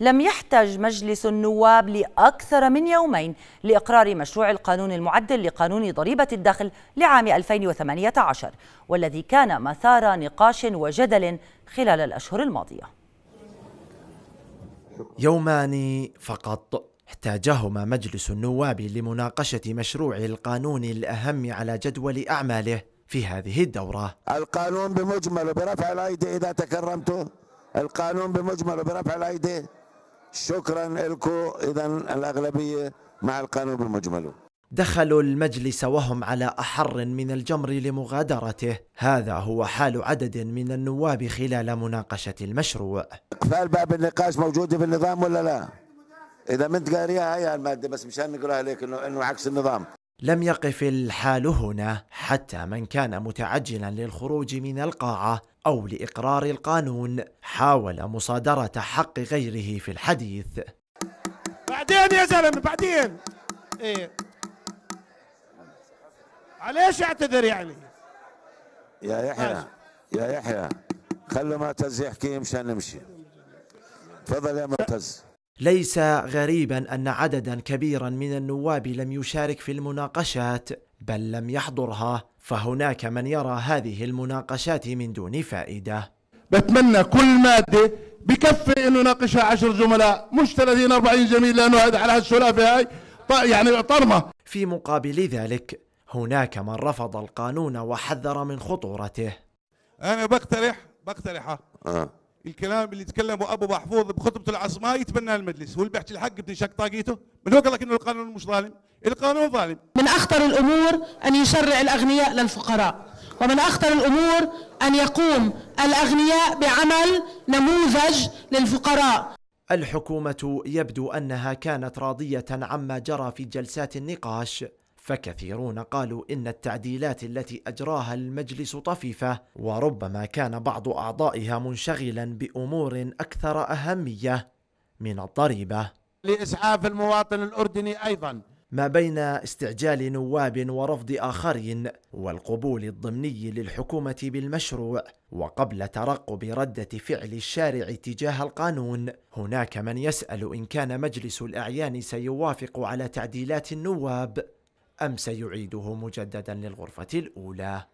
لم يحتج مجلس النواب لأكثر من يومين لإقرار مشروع القانون المعدل لقانون ضريبة الدخل لعام 2018 والذي كان مثار نقاش وجدل خلال الأشهر الماضية يومان فقط احتاجهما مجلس النواب لمناقشة مشروع القانون الأهم على جدول أعماله في هذه الدورة القانون بمجمله برفع الأيدي إذا تكرمتم القانون بمجمله برفع الأيدي شكرا لكم إذا الأغلبية مع القانون بمجمله دخلوا المجلس وهم على أحر من الجمر لمغادرته هذا هو حال عدد من النواب خلال مناقشة المشروع إقفال باب النقاش موجودة بالنظام ولا لا؟ إذا منت قاريها هي المادة بس مشان نقراها لك إنه إنه عكس النظام لم يقف الحال هنا حتى من كان متعجلا للخروج من القاعه او لاقرار القانون حاول مصادره حق غيره في الحديث بعدين يا زلمه بعدين ايه عليش اعتذر يعني يا يحيى يا يحيى خلوا معتز يحكي مشان نمشي تفضل يا معتز ليس غريبا ان عددا كبيرا من النواب لم يشارك في المناقشات بل لم يحضرها فهناك من يرى هذه المناقشات من دون فائده بتمنى كل ماده بكفي انه ناقشها عشر زملاء مش 30 40 زميل لانه على هالسلافه هاي طيب، يعني طرمه في مقابل ذلك هناك من رفض القانون وحذر من خطورته انا بقترح بقترحه آه. الكلام اللي تكلمه ابو محفوظ بخطبته العصماء يتبناه المجلس هو اللي بيحكي الحق بتنشق طاقيته من هو قال لك انه القانون مش ظالم القانون ظالم من اخطر الامور ان يشرع الاغنياء للفقراء ومن اخطر الامور ان يقوم الاغنياء بعمل نموذج للفقراء الحكومه يبدو انها كانت راضيه عما جرى في جلسات النقاش فكثيرون قالوا ان التعديلات التي اجراها المجلس طفيفه وربما كان بعض اعضائها منشغلا بامور اكثر اهميه من الضريبه. لاسعاف المواطن الاردني ايضا ما بين استعجال نواب ورفض اخرين والقبول الضمني للحكومه بالمشروع وقبل ترقب رده فعل الشارع تجاه القانون هناك من يسال ان كان مجلس الاعيان سيوافق على تعديلات النواب أم سيعيده مجددا للغرفة الأولى؟